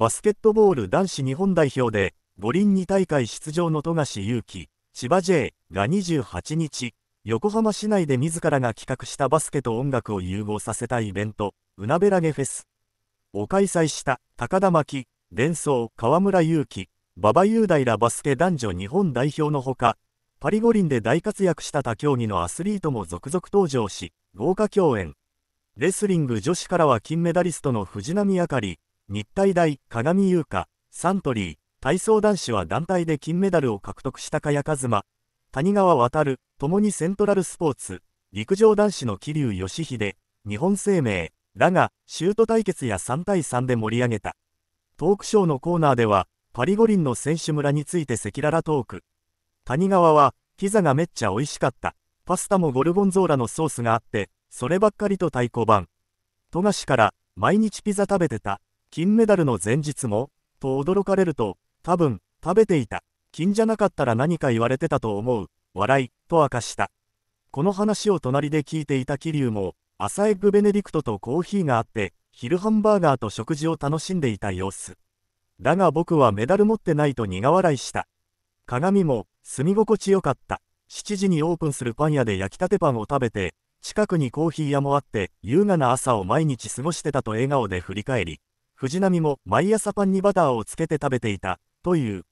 バスケットボール男子日本代表で、五輪2大会出場の富樫勇樹、千葉 J が28日、横浜市内で自らが企画したバスケと音楽を融合させたイベント、うなべらげフェスを開催した高田巻、伝送、河村勇樹、馬場雄大らバスケ男女日本代表のほか、パリ五輪で大活躍した他競技のアスリートも続々登場し、豪華共演。レスリング女子からは金メダリストの藤波あかり、日体大、鏡優香、サントリー、体操男子は団体で金メダルを獲得した茅和馬、谷川航、ともにセントラルスポーツ、陸上男子の桐生義秀、日本生命、らが、シュート対決や3対3で盛り上げた。トークショーのコーナーでは、パリ五輪の選手村について赤裸々トーク。谷川は、ピザがめっちゃ美味しかった。パスタもゴルゴンゾーラのソースがあって、そればっかりと太鼓判。富樫から、毎日ピザ食べてた。金メダルの前日も、と驚かれると、多分、食べていた。金じゃなかったら何か言われてたと思う。笑い、と明かした。この話を隣で聞いていた桐生も、サエッグベネディクトとコーヒーがあって、昼ハンバーガーと食事を楽しんでいた様子。だが僕はメダル持ってないと苦笑いした。鏡も、住み心地よかった。7時にオープンするパン屋で焼きたてパンを食べて、近くにコーヒー屋もあって、優雅な朝を毎日過ごしてたと笑顔で振り返り、藤波も毎朝パンにバターをつけて食べていた、という。